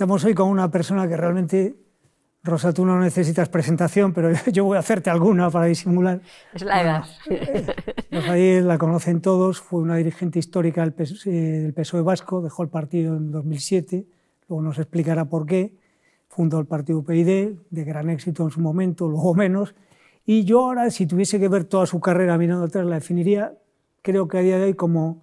Estamos hoy con una persona que realmente, Rosa, tú no necesitas presentación, pero yo voy a hacerte alguna para disimular. Es la edad. Díez la conocen todos, fue una dirigente histórica del eh, del PSOE vasco, dejó el partido en 2007, luego nos explicará por qué, fundó el partido PID, de gran éxito en su momento, luego menos, y yo ahora, si tuviese que ver toda su carrera mirando atrás, la definiría, creo que a día de hoy, como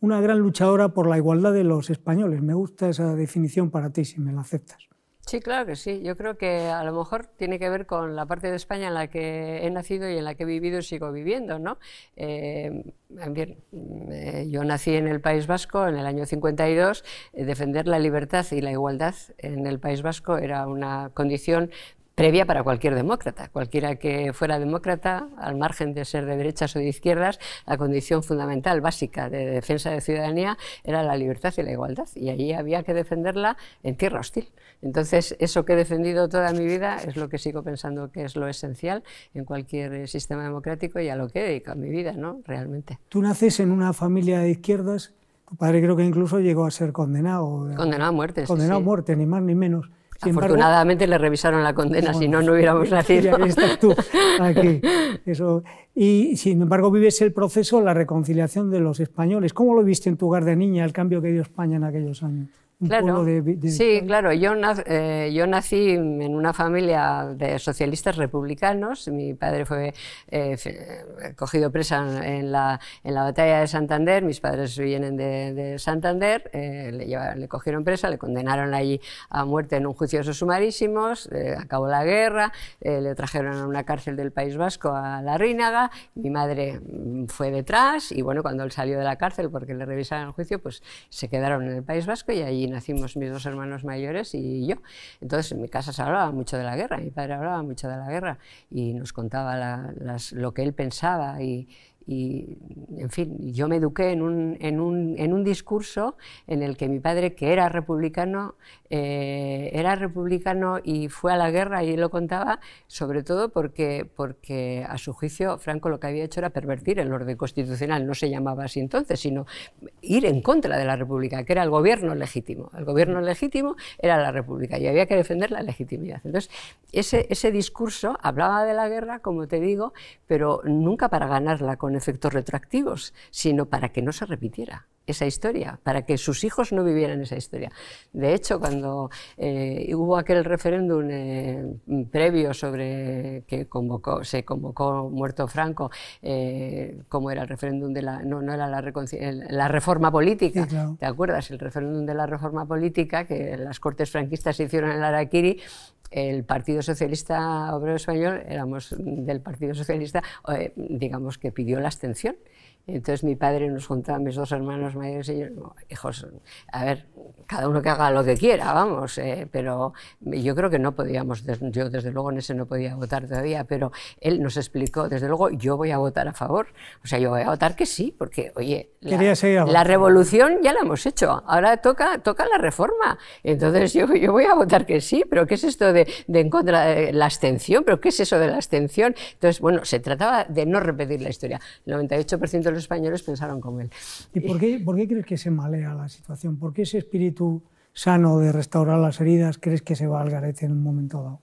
una gran luchadora por la igualdad de los españoles. Me gusta esa definición para ti, si me la aceptas. Sí, claro que sí. Yo creo que a lo mejor tiene que ver con la parte de España en la que he nacido y en la que he vivido y sigo viviendo. ¿no? Eh, eh, yo nací en el País Vasco en el año 52. Eh, defender la libertad y la igualdad en el País Vasco era una condición previa para cualquier demócrata. Cualquiera que fuera demócrata, al margen de ser de derechas o de izquierdas, la condición fundamental, básica de defensa de ciudadanía era la libertad y la igualdad. Y allí había que defenderla en tierra hostil. Entonces, eso que he defendido toda mi vida es lo que sigo pensando que es lo esencial en cualquier eh, sistema democrático y a lo que he dedicado mi vida, ¿no? Realmente. Tú naces en una familia de izquierdas. Tu padre creo que incluso llegó a ser condenado. Condenado a muerte. Condenado a muerte, ni más ni menos. Afortunadamente le revisaron la condena, si no, no hubiéramos nacido. Y sin embargo, vives el proceso, la reconciliación de los españoles. ¿Cómo lo viste en tu hogar de niña, el cambio que dio España en aquellos años? claro. Sí, claro. Yo, eh, yo nací en una familia de socialistas republicanos. Mi padre fue eh, cogido presa en la, en la, batalla de Santander. Mis padres vienen de, Santander. Eh, le, le, cogieron presa, le condenaron allí a muerte en un juicio sumarísimos. acabó la guerra. le trajeron a una cárcel del País Vasco a La Rínaga. Mi madre mm, fue detrás y bueno, cuando él salió de la cárcel porque le revisaron el juicio, pues se quedaron en el País Vasco y allí nacimos mis dos hermanos mayores y yo. Entonces en mi casa se hablaba mucho de la guerra, mi padre hablaba mucho de la guerra y nos contaba lo que él pensaba y, y, en fin, yo me eduqué en un, en un, en un discurso en el que mi padre, que era republicano, eh, era republicano y fue a la guerra, y lo contaba, sobre todo porque, porque a su juicio Franco lo que había hecho era pervertir el orden constitucional, no se llamaba así entonces, sino ir en contra de la República, que era el gobierno legítimo. El gobierno legítimo era la República y había que defender la legitimidad. Entonces, ese, ese discurso hablaba de la guerra, como te digo, pero nunca para ganarla con efectos retroactivos, sino para que no se repitiera esa historia, para que sus hijos no vivieran esa historia. De hecho, cuando eh, hubo aquel referéndum eh, previo sobre que convocó, se convocó muerto Franco, eh, como era el referéndum de la, no, era la, reforma política, ¿te acuerdas? El referéndum de la reforma política que las cortes franquistas hicieron en el Araquiri, el Partido Socialista Obrero Español, éramos del Partido Socialista, digamos que pidió la abstención. Entonces mi padre nos juntaba, mis dos hermanos mayores y yo, hijos, a ver, cada uno que haga lo que quiera, vamos, eh, pero yo creo que no podíamos, yo desde luego en ese no podía votar todavía, pero él nos explicó, desde luego yo voy a votar a favor, o sea, yo voy a votar que sí, porque oye, la, revolución ya la hemos hecho, ahora toca, toca la reforma, entonces yo, voy a votar que sí, pero ¿qué es esto de, en contra de la abstención? ¿Pero qué es eso de la abstención? Entonces, bueno, se trataba de no repetir la historia, el 98% los españoles pensaron con él. ¿Y por qué, por qué crees que se malea la situación? ¿Por qué ese espíritu sano de restaurar las heridas crees que se va al garete en un momento dado?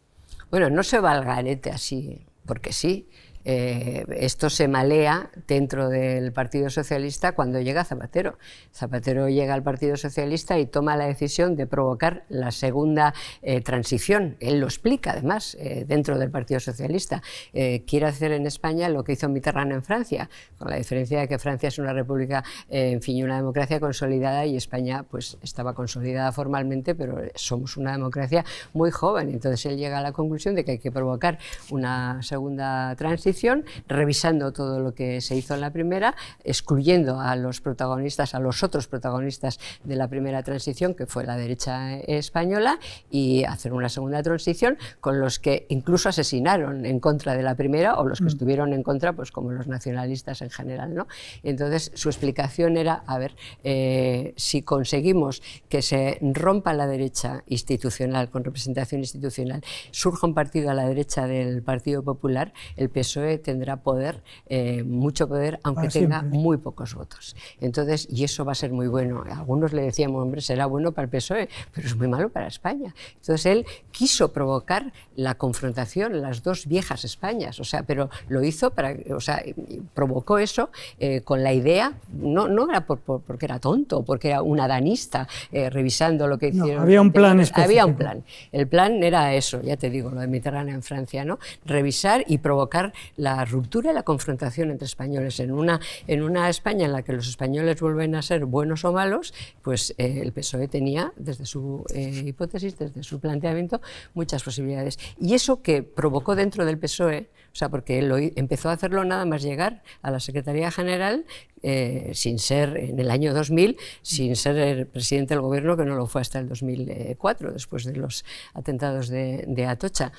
Bueno, no se va al garete así, porque sí. Eh, esto se malea dentro del Partido Socialista cuando llega Zapatero. Zapatero llega al Partido Socialista y toma la decisión de provocar la segunda eh, transición. Él lo explica, además, eh, dentro del Partido Socialista. quiere hacer en España lo que hizo Mitterrand en Francia, con la diferencia de que Francia es una república, en fin, una democracia consolidada y España pues, estaba consolidada formalmente, pero somos una democracia muy joven. Entonces él llega a la conclusión de que hay que provocar una segunda transición revisando todo lo que se hizo en la primera, excluyendo a los protagonistas, a los otros protagonistas de la primera transición, que fue la derecha española, y hacer una segunda transición con los que incluso asesinaron en contra de la primera o los que mm. estuvieron en contra, pues como los nacionalistas en general. ¿no? Entonces, su explicación era, a ver, eh, si conseguimos que se rompa la derecha institucional, con representación institucional, surja un partido a la derecha del Partido Popular, el PSOE, PSOE eh, tendrá poder, eh, mucho poder, aunque tenga muy pocos votos. Entonces, y eso va a ser muy bueno. Algunos le decíamos, hombre, será bueno para el PSOE, pero es muy malo para España. Entonces, él quiso provocar la confrontación, las dos viejas Españas, o sea, pero lo hizo para, o sea, provocó eso eh, con la idea, no, no era porque era tonto, porque era un adanista revisando lo que hicieron. había un plan específico. Había un plan. El plan era eso, ya te digo, lo de Mediterráneo en Francia, ¿no? Revisar y provocar la ruptura y la confrontación entre españoles. En una, España en la que los españoles vuelven a ser buenos o malos, pues eh, el PSOE tenía, desde su eh, hipótesis, desde su planteamiento, muchas posibilidades. Y eso que provocó dentro del PSOE, o sea, porque él empezó a hacerlo nada más llegar a la Secretaría General, eh, sin ser en el año 2000, sin ser el presidente del gobierno, que no lo fue hasta el 2004, después de los atentados de Atocha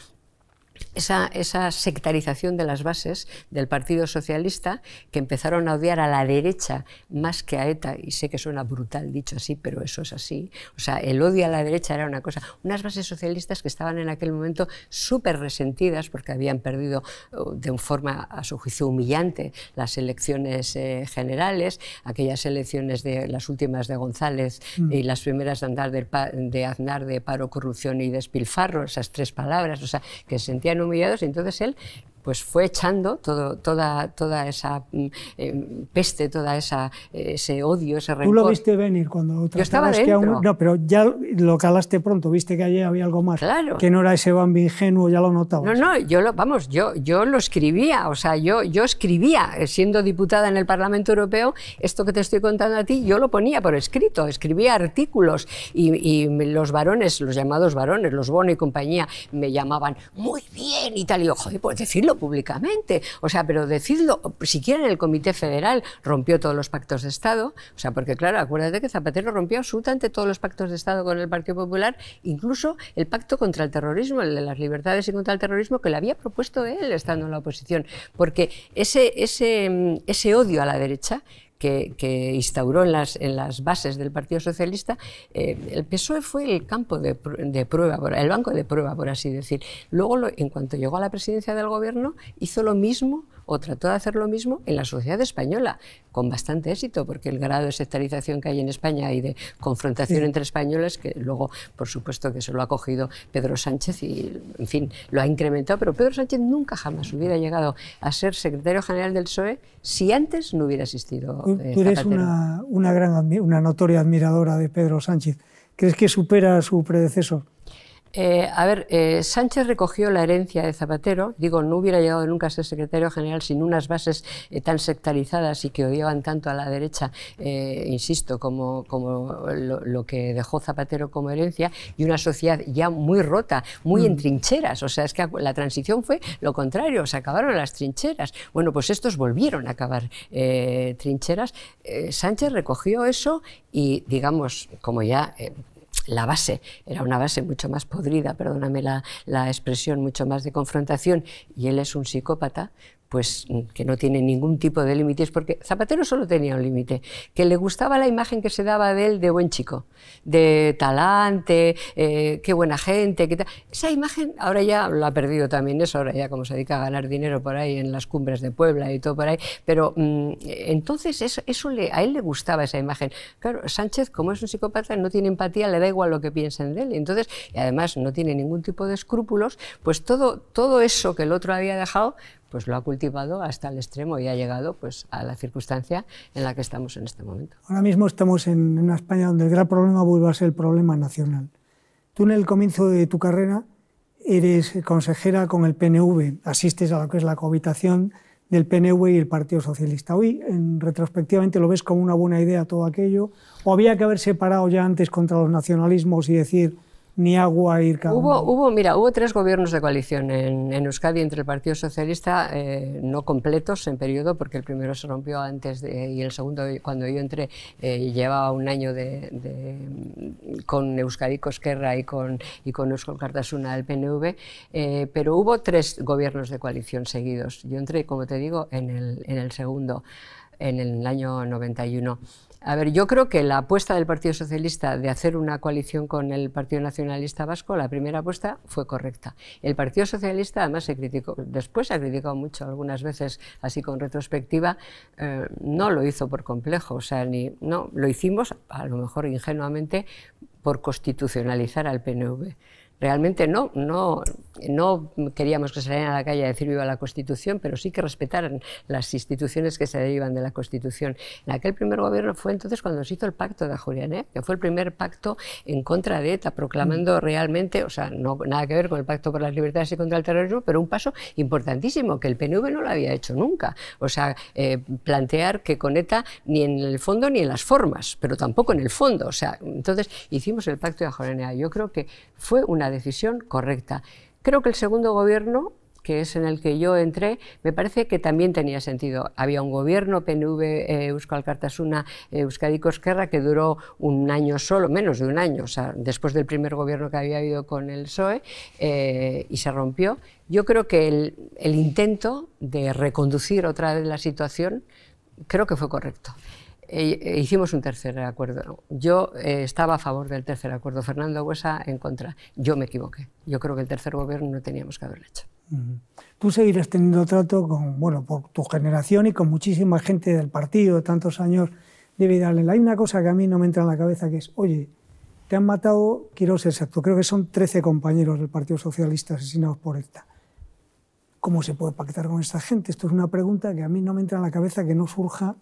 esa, esa, sectarización de las bases del Partido Socialista, que empezaron a odiar a la derecha más que a ETA, y sé que suena brutal dicho así, pero eso es así. O sea, el odio a la derecha era una cosa. Unas bases socialistas que estaban en aquel momento súper resentidas porque habían perdido uh, de forma, a su juicio, humillante las elecciones eh, generales, aquellas elecciones de las últimas de González mm. y las primeras de, Andar de Aznar de paro, corrupción y despilfarro, esas tres palabras, o sea, que sentían sentían humillados, entonces él pues fue echando todo, toda, toda esa mm, eh, peste, toda esa ese odio, ese rencor. Tú lo viste venir cuando Yo estaba dentro. no, pero ya lo calaste pronto, viste que allí había algo más, claro. que no era ese Bambi ingenuo, ya lo notabas. No, no, yo lo, vamos, yo, yo lo escribía, o sea, yo, yo escribía, eh, siendo diputada en el Parlamento Europeo, esto que te estoy contando a ti, yo lo ponía por escrito, escribía artículos y, los varones, los llamados varones, los Bono y compañía, me llamaban muy bien y tal, y yo, joder, pues decirlo públicamente. O sea, pero decidlo, siquiera en el Comité Federal rompió todos los pactos de Estado. O sea, porque claro, acuérdate que Zapatero rompió absolutamente todos los pactos de Estado con el Partido Popular, incluso el pacto contra el terrorismo, el de las libertades y contra el terrorismo, que le había propuesto él estando en la oposición. Porque ese, ese, mm, ese odio a la derecha que, instauró en las, en las, bases del Partido Socialista, eh, el PSOE fue el campo de, de, prueba, el banco de prueba, por así decir. Luego, lo, en cuanto llegó a la presidencia del gobierno, hizo lo mismo o trató de hacer lo mismo en la sociedad española, con bastante éxito, porque el grado de sectarización que hay en España y de confrontación entre españoles, que luego, por supuesto, que se lo ha cogido Pedro Sánchez y, en fin, lo ha incrementado, pero Pedro Sánchez nunca jamás hubiera llegado a ser secretario general del PSOE si antes no hubiera existido Tú, eres una, una, gran, una notoria admiradora de Pedro Sánchez. ¿Crees que supera a su predecesor? Eh, a ver, eh, Sánchez recogió la herencia de Zapatero. Digo, no hubiera llegado nunca a ser secretario general sin unas bases eh, tan sectarizadas y que odiaban tanto a la derecha, insisto, como, lo, que dejó Zapatero como herencia, y una sociedad ya muy rota, muy en mm. trincheras. O sea, es que la transición fue lo contrario, se acabaron las trincheras. Bueno, pues estos volvieron a acabar trincheras. Sánchez recogió eso y, digamos, como ya la base, era una base mucho más podrida, perdóname la, la expresión, mucho más de confrontación, y él es un psicópata pues que no tiene ningún tipo de límites, porque Zapatero solo tenía un límite, que le gustaba la imagen que se daba de él de buen chico, de talante, eh, qué buena gente, qué tal. Esa imagen ahora ya lo ha perdido también eso, ahora ya como se dedica a ganar dinero por ahí en las cumbres de Puebla y todo por ahí, pero mm, entonces eso, le, a él le gustaba esa imagen. Claro, Sánchez, como es un psicópata, no tiene empatía, le da igual lo que piensen de él, entonces, y además no tiene ningún tipo de escrúpulos, pues todo, todo eso que el otro había dejado, pues lo ha cultivado hasta el extremo y ha llegado pues, a la circunstancia en la que estamos en este momento. Ahora mismo estamos en una España donde el gran problema vuelve a ser el problema nacional. Tú en el comienzo de tu carrera eres consejera con el PNV, asistes a lo que es la cohabitación del PNV y el Partido Socialista. Hoy, en, retrospectivamente, lo ves como una buena idea todo aquello, o había que haber separado ya antes contra los nacionalismos y decir ni agua ir hubo, Hubo, mira, hubo tres gobiernos de coalición en, Euskadi entre el Partido Socialista, eh, no completos en periodo, porque el primero se rompió antes de, y el segundo, cuando yo entré, eh, llevaba un año de, con Euskadi Cosquerra y con, y con Euskal Cartasuna del PNV, eh, pero hubo tres gobiernos de coalición seguidos. Yo entré, como te digo, en el, en el segundo, en el año 91. A ver, yo creo que la apuesta del Partido Socialista de hacer una coalición con el Partido Nacionalista Vasco, la primera apuesta fue correcta. El Partido Socialista además se criticó, después se ha criticado mucho algunas veces, así con retrospectiva, eh, no lo hizo por complejo, o sea, ni, no, lo hicimos a lo mejor ingenuamente por constitucionalizar al PNV. Realmente no, no, no queríamos que salieran a la calle a decir viva la Constitución, pero sí que respetaran las instituciones que se derivan de la Constitución. En aquel primer gobierno fue entonces cuando se hizo el pacto de Ajuriané, que fue el primer pacto en contra de ETA, proclamando mm. realmente, o sea, no, nada que ver con el pacto por las libertades y contra el terrorismo, pero un paso importantísimo que el PNV no lo había hecho nunca. O sea, eh, plantear que con ETA ni en el fondo ni en las formas, pero tampoco en el fondo. O sea, entonces hicimos el pacto de Ajuriané. Yo creo que fue una decisión correcta. Creo que el segundo gobierno que es en el que yo entré, me parece que también tenía sentido. Había un gobierno, PNV, eh, Euskal Cartasuna, eh, euskadi Cosquerra, que duró un año solo, menos de un año, o sea, después del primer gobierno que había habido con el PSOE, eh, y se rompió. Yo creo que el, el intento de reconducir otra vez la situación, creo que fue correcto. E, e hicimos un tercer acuerdo. Yo eh, estaba a favor del tercer acuerdo, Fernando Huesa en contra. Yo me equivoqué. Yo creo que el tercer gobierno no teníamos que haberlo hecho. Tú seguirás teniendo trato con, bueno, por tu generación y con muchísima gente del partido de tantos años de Vidal. Hay una cosa que a mí no me entra en la cabeza que es, oye, te han matado, quiero ser exacto, creo que son 13 compañeros del Partido Socialista asesinados por ETA. ¿Cómo se puede pactar con esta gente? Esto es una pregunta que a mí no me entra en la cabeza que no surja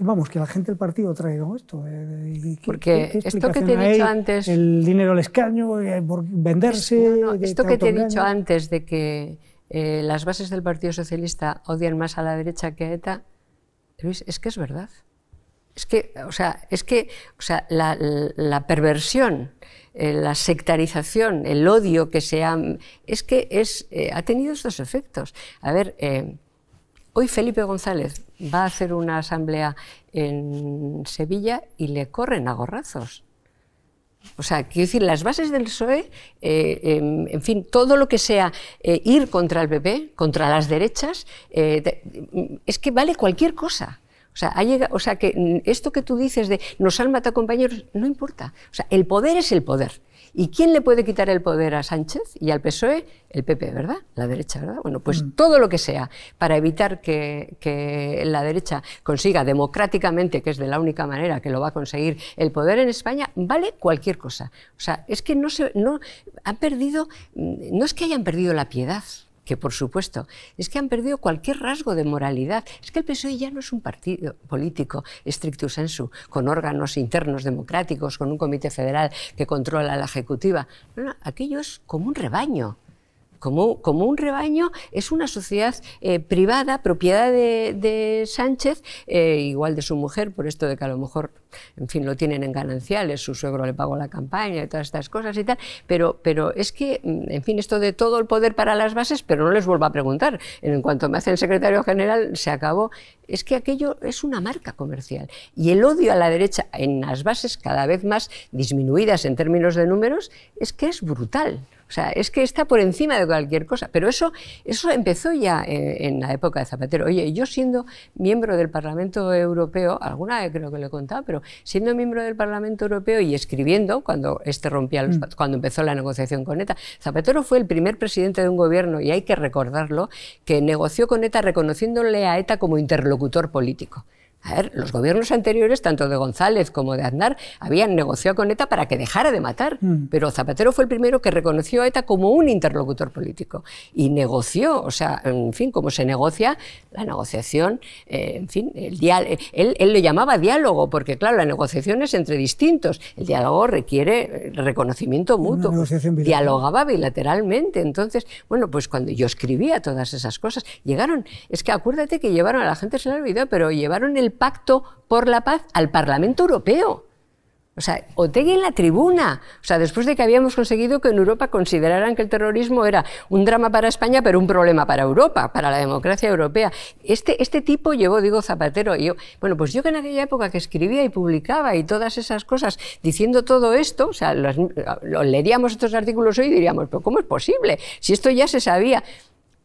vamos, que la gente del partido trae todo esto. Eh, Porque esto que te he dicho antes... El dinero al escaño, eh, por venderse... esto que te he dicho antes de que eh, las bases del Partido Socialista odian más a la derecha que a ETA, Luis, es que es verdad. Es que, o sea, es que sea, la, perversión, la sectarización, el odio que se ha... Es que es, ha tenido estos efectos. A ver... Hoy Felipe González va a hacer una asamblea en Sevilla y le corren a gorrazos. O sea, quiero decir, las bases del PSOE, eh, em, en fin, todo lo que sea eh, ir contra el PP, contra las derechas, eh, es que vale cualquier cosa. O sea, o sea, que mm, esto que tú dices de nos han matado compañeros, no importa. O sea, el poder es el poder ¿Y quién le puede quitar el poder a Sánchez y al PSOE? El PP, ¿verdad? La derecha, ¿verdad? Bueno, pues mm. todo lo que sea para evitar que, la derecha consiga democráticamente, que es de la única manera que lo va a conseguir, el poder en España, vale cualquier cosa. O sea, es que no se, no, han perdido, mm, no es que hayan perdido la piedad, que por supuesto, es que han perdido cualquier rasgo de moralidad. Es que el PSOE ya no es un partido político stricto sensu, con órganos internos democráticos, con un comité federal que controla la ejecutiva. No, no, aquello es como un rebaño como, un rebaño, es una sociedad eh, privada, propiedad de, Sánchez, eh, igual de su mujer, por esto de que a lo mejor, en fin, lo tienen en gananciales, su suegro le pagó la campaña y todas estas cosas y tal, pero, pero es que, mm, en fin, esto de todo el poder para las bases, pero no les vuelvo a preguntar, en cuanto me hace el secretario general, se acabó, es que aquello es una marca comercial. Y el odio a la derecha en las bases cada vez más disminuidas en términos de números es que es brutal. O sea, es que está por encima de cualquier cosa. Pero eso, eso empezó ya eh, en, la época de Zapatero. Oye, yo siendo miembro del Parlamento Europeo, alguna vez creo que lo he contado, pero siendo miembro del Parlamento Europeo y escribiendo cuando este rompía mm. cuando empezó la negociación con ETA, Zapatero fue el primer presidente de un gobierno y hay que recordarlo que negoció con ETA reconociéndole a ETA como interlocutor político. A ver, los gobiernos anteriores, tanto de González como de Aznar, habían negociado con ETA para que dejara de matar, mm. pero Zapatero fue el primero que reconoció a ETA como un interlocutor político y negoció, o sea, en fin, como se negocia la negociación, eh, en fin, el eh, él, él lo llamaba diálogo, porque claro, la negociación es entre distintos, el diálogo requiere eh, reconocimiento mutuo, dialogaba bilateralmente, entonces, bueno, pues cuando yo escribía todas esas cosas, llegaron, es que acuérdate que llevaron, a la gente se el olvidó, pero llevaron el Pacto por la Paz al Parlamento Europeo. O sea, Otegui en la tribuna. O sea, después de que habíamos conseguido que en Europa consideraran que el terrorismo era un drama para España, pero un problema para Europa, para la democracia europea. Este, este tipo llevó, digo, Zapatero. Y yo, bueno, pues yo que en aquella época que escribía y publicaba y todas esas cosas, diciendo todo esto, o sea, leeríamos estos artículos hoy y diríamos, pero ¿cómo es posible? Si esto ya se sabía.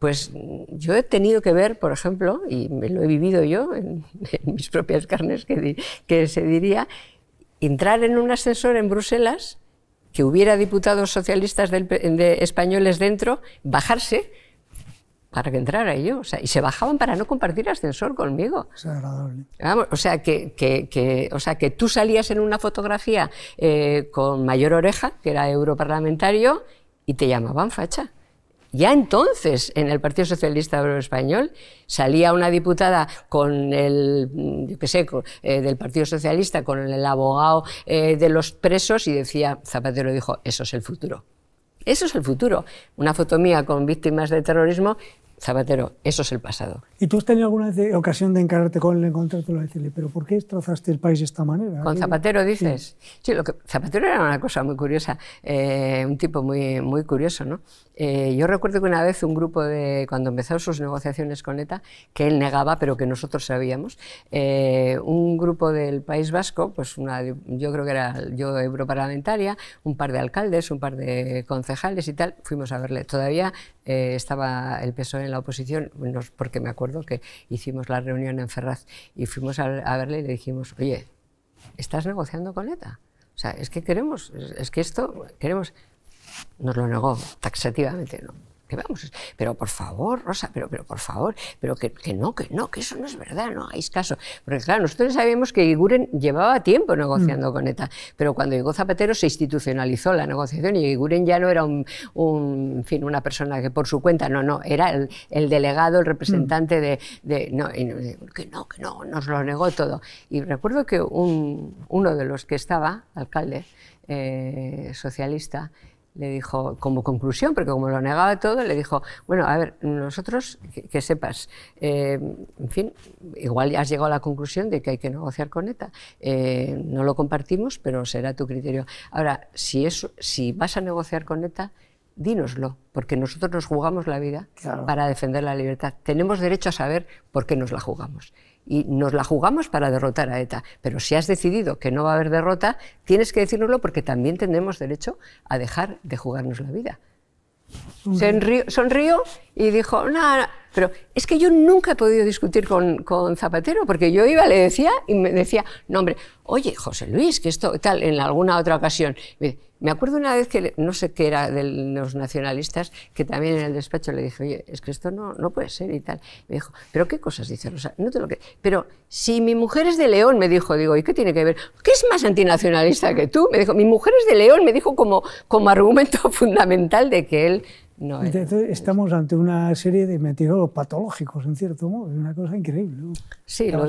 Pues yo he tenido que ver, por ejemplo, y me lo he vivido yo en, mis propias carnes, que, se diría, entrar en un ascensor en Bruselas, que hubiera diputados socialistas de españoles dentro, bajarse para que entrara yo. y se bajaban para no compartir ascensor conmigo. Es agradable. o, sea, que, o sea, que tú salías en una fotografía eh, con mayor oreja, que era europarlamentario, y te llamaban facha ya entonces en el Partido Socialista Español salía una diputada con el, mm, yo sé, eh, del Partido Socialista, con el abogado eh, de los presos y decía, Zapatero dijo, eso es el futuro. Eso es el futuro. Una foto mía con víctimas de terrorismo Zapatero, eso es el pasado. ¿Y tú has tenido alguna ocasión de encararte con él, contrato y decirle, pero por qué trazaste el país de esta manera? ¿Con Zapatero dices? Sí, lo que, Zapatero era una cosa muy curiosa, eh, un tipo muy, muy curioso, ¿no? Eh, yo recuerdo que una vez un grupo de, cuando empezaron sus negociaciones con ETA, que él negaba, pero que nosotros sabíamos, eh, un grupo del País Vasco, pues una, yo creo que era yo europarlamentaria, un par de alcaldes, un par de concejales y tal, fuimos a verle. Todavía eh, estaba el PSOE en la oposición, porque me acuerdo que hicimos la reunión en Ferraz y fuimos a verle y le dijimos, oye, ¿estás negociando con ETA? O sea, es que queremos, es que esto queremos. Nos lo negó taxativamente, ¿no? que vamos, pero por favor, Rosa, pero, pero por favor, pero que, no, que no, que eso no es verdad, no hagáis caso. Porque claro, nosotros sabemos que Iguren llevaba tiempo negociando mm. con ETA, pero cuando llegó Zapatero se institucionalizó la negociación y Iguren ya no era un, fin, una persona que por su cuenta, no, no, era el, delegado, el representante mm. de, que no, que no, nos lo negó todo. Y recuerdo que un, uno de los que estaba, alcalde eh, socialista, le dijo, como conclusión, porque como lo negaba todo, le dijo, bueno, a ver, nosotros, que, sepas, eh, en fin, igual has llegado a la conclusión de que hay que negociar con ETA, eh, no lo compartimos, pero será tu criterio. Ahora, si, eso, si vas a negociar con ETA, dínoslo, porque nosotros nos jugamos la vida para defender la libertad. Tenemos derecho a saber por qué nos la jugamos. Y nos la jugamos para derrotar a ETA. Pero si has decidido que no va a haber derrota, tienes que decírnoslo porque también tenemos derecho a dejar de jugarnos la vida. Sonrío, y dijo, no, pero es que yo nunca he podido discutir con, Zapatero, porque yo iba, le decía, y me decía, no, hombre, oye, José Luis, que esto, tal, en alguna otra ocasión. Me acuerdo una vez que, no sé qué era de los nacionalistas, que también en el despacho le dije, oye, es que esto no, no puede ser y tal. Me dijo, ¿pero qué cosas dice Rosa? No te lo que... Pero si mi mujer es de León, me dijo, digo, ¿y qué tiene que ver? ¿Qué es más antinacionalista que tú? Me dijo, mi mujer es de León, me dijo como, como argumento fundamental de que él entonces, estamos ante una serie de mentirosos patológicos, en cierto modo, una cosa increíble. Sí, lo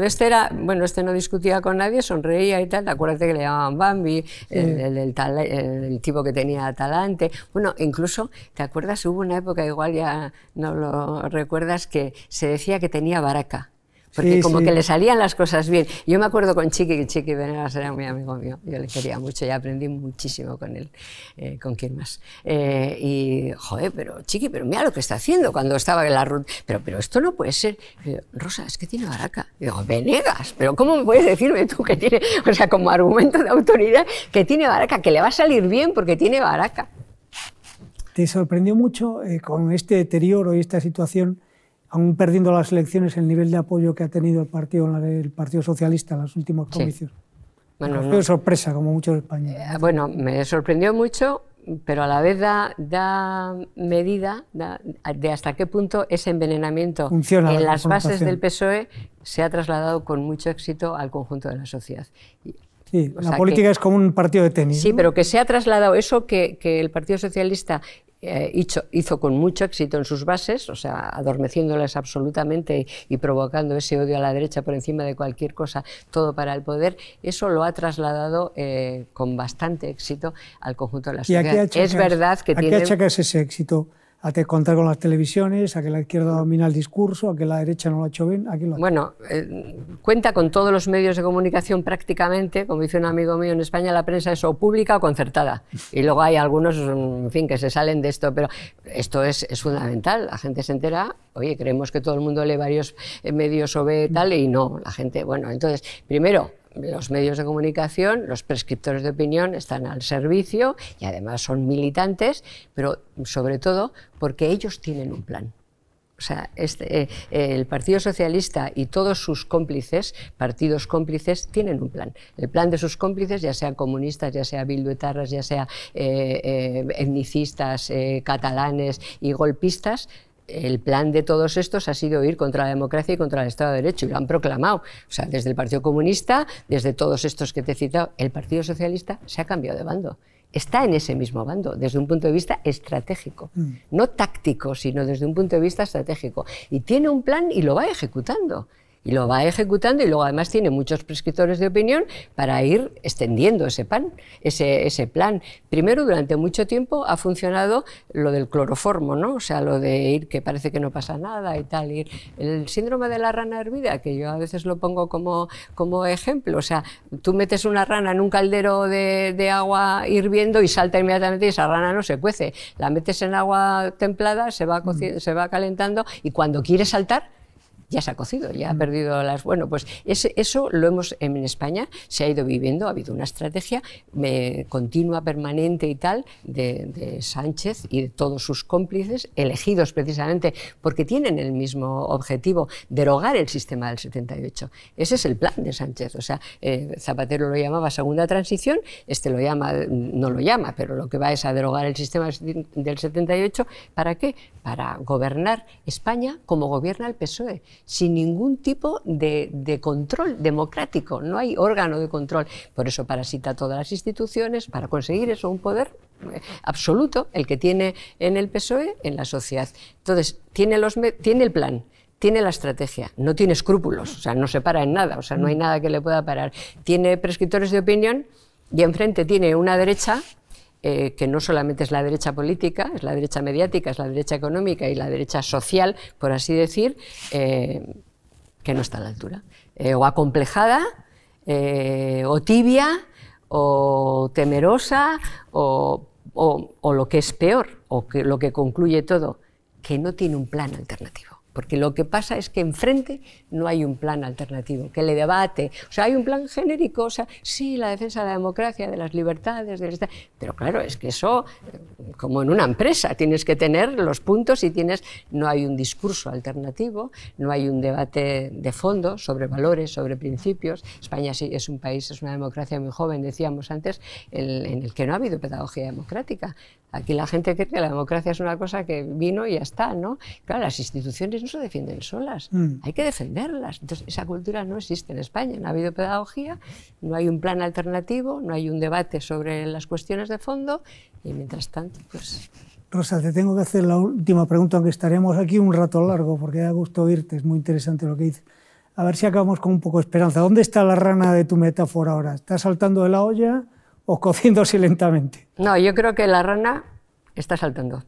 de, este era, bueno, este no discutía con nadie, sonreía y tal, acuerdas que le llamaban Bambi, el, el, tipo que tenía talante, bueno, incluso, ¿te acuerdas? Hubo una época, igual ya no lo recuerdas, que se decía que tenía baraca porque como que le salían las cosas bien. Yo me acuerdo con Chiqui, que Chiqui Venegas era muy amigo mío, yo le quería mucho y aprendí muchísimo con él, eh, con quién más. Eh, y, joder, pero Chiqui, pero mira lo que está haciendo cuando estaba en la ruta, pero, pero esto no puede ser. Rosa, es que tiene baraca. Y digo, Venegas, pero ¿cómo me puedes decirme tú que tiene, o sea, como argumento de autoridad, que tiene baraca, que le va a salir bien porque tiene baraca? ¿Te sorprendió mucho eh, con este deterioro y esta situación? aún perdiendo las elecciones, el nivel de apoyo que ha tenido el Partido, partido Socialista en las últimos comicios. Bueno, sorpresa, como muchos españoles. Eh, bueno, me sorprendió mucho, pero a la vez da, medida de hasta qué punto ese envenenamiento en las bases del PSOE se ha trasladado con mucho éxito al conjunto de la sociedad. Sí, la política es como un partido de tenis. Sí, pero que se ha trasladado eso que, el Partido Socialista eh, hizo, con mucho éxito en sus bases, o sea, adormeciéndolas absolutamente y, provocando ese odio a la derecha por encima de cualquier cosa, todo para el poder, eso lo ha trasladado eh, con bastante éxito al conjunto de la sociedad. ¿Y aquí es verdad que tiene... ese éxito? a que contar con las televisiones, a que la izquierda domina el discurso, a que la derecha no lo ha hecho bien. Aquí lo bueno, eh, cuenta con todos los medios de comunicación prácticamente, como dice un amigo mío en España, la prensa es o pública o concertada. Y luego hay algunos, en fin, que se salen de esto, pero esto es, es fundamental. La gente se entera, oye, creemos que todo el mundo lee varios eh, medios o ve tal, y no, la gente, bueno, entonces, primero, los medios de comunicación, los prescriptores de opinión están al servicio y además son militantes, pero sobre todo porque ellos tienen un plan. O sea, este, eh, el Partido Socialista y todos sus cómplices, partidos cómplices, tienen un plan. El plan de sus cómplices, ya sean comunistas, ya sea bilduetarras, ya sea eh, eh, etnicistas, catalanes y golpistas, el plan de todos estos ha sido ir contra la democracia y contra el Estado de Derecho, y lo han proclamado. O sea, desde el Partido Comunista, desde todos estos que te he citado, el Partido Socialista se ha cambiado de bando. Está en ese mismo bando, desde un punto de vista estratégico. Mm. No táctico, sino desde un punto de vista estratégico. Y tiene un plan y lo va ejecutando y lo va ejecutando y luego además tiene muchos prescriptores de opinión para ir extendiendo ese, pan, ese, plan. Primero, durante mucho tiempo ha funcionado lo del cloroformo, ¿no? o sea, lo de ir que parece que no pasa nada y tal. Ir. El síndrome de la rana hervida, que yo a veces lo pongo como, como ejemplo, o sea, tú metes una rana en un caldero de, agua hirviendo y salta inmediatamente y esa rana no se cuece. La metes en agua templada, se va, mm. se va calentando y cuando quiere saltar, ya se ha cocido, ya ha mm. perdido las... Bueno, pues eso lo hemos en España, se ha ido viviendo, ha habido una estrategia eh, continua, permanente y tal de, Sánchez y de todos sus cómplices, elegidos precisamente porque tienen el mismo objetivo, derogar el sistema del 78. Ese es el plan de Sánchez. O sea, eh, Zapatero lo llamaba segunda transición, este lo llama, no lo llama, pero lo que va es a derogar el sistema del 78. ¿Para qué? Para gobernar España como gobierna el PSOE sin ningún tipo de, control democrático. No hay órgano de control. Por eso parasita todas las instituciones para conseguir eso, un poder eh, absoluto, el que tiene en el PSOE, en la sociedad. Entonces, tiene, los, tiene el plan, tiene la estrategia, no tiene escrúpulos, o sea, no se para en nada, o sea, no hay nada que le pueda parar. Tiene prescriptores de opinión y enfrente tiene una derecha eh, que no solamente es la derecha política, es la derecha mediática, es la derecha económica y la derecha social, por así decir, eh, que no está a la altura. Eh, o acomplejada, o tibia, o temerosa, o, o, lo que es peor, o que, lo que concluye todo, que no tiene un plan alternativo porque lo que pasa es que enfrente no hay un plan alternativo que le debate. O sea, hay un plan genérico, o sea, sí, la defensa de la democracia, de las libertades, pero claro, es que eso, como en una empresa, tienes que tener los puntos y tienes, no hay un discurso alternativo, no hay un debate de fondo sobre valores, sobre principios. España sí es un país, es una democracia muy joven, decíamos antes, en el que no ha habido pedagogía democrática. Aquí la gente cree que la democracia es una cosa que vino y ya está, ¿no? Claro, las instituciones se defienden solas, mm. hay que defenderlas. Entonces, esa cultura no existe en España, no ha habido pedagogía, no hay un plan alternativo, no hay un debate sobre las cuestiones de fondo y mientras tanto, pues... Rosa, te tengo que hacer la última pregunta, aunque estaremos aquí un rato largo, porque da gusto oírte, es muy interesante lo que dices. A ver si acabamos con un poco de esperanza. ¿Dónde está la rana de tu metáfora ahora? ¿Está saltando de la olla o cociéndose lentamente? No, yo creo que la rana está saltando.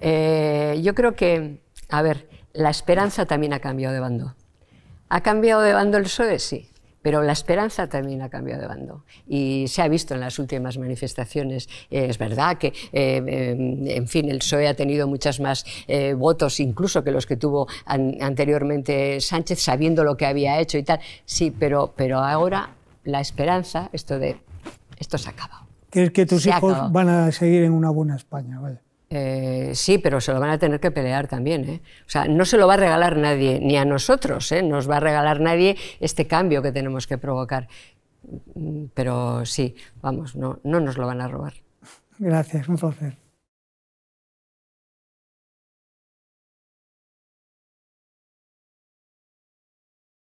Eh, yo creo que, a ver, la esperanza también ha cambiado de bando. ¿Ha cambiado de bando el PSOE? Sí, pero la esperanza también ha cambiado de bando y se ha visto en las últimas manifestaciones. Eh, es verdad que, eh, em, en fin, el PSOE ha tenido muchas más eh, votos incluso que los que tuvo anteriormente Sánchez, sabiendo lo que había hecho y tal. Sí, pero, pero ahora la esperanza, esto de, esto se acaba. ¿Crees que tus hijos van a seguir en una buena España? Eh, sí, pero se lo van a tener que pelear también. ¿eh? O sea, no se lo va a regalar nadie, ni a nosotros, ¿eh? nos va a regalar nadie este cambio que tenemos que provocar. Mm, pero sí, vamos, no, no nos lo van a robar. Gracias, un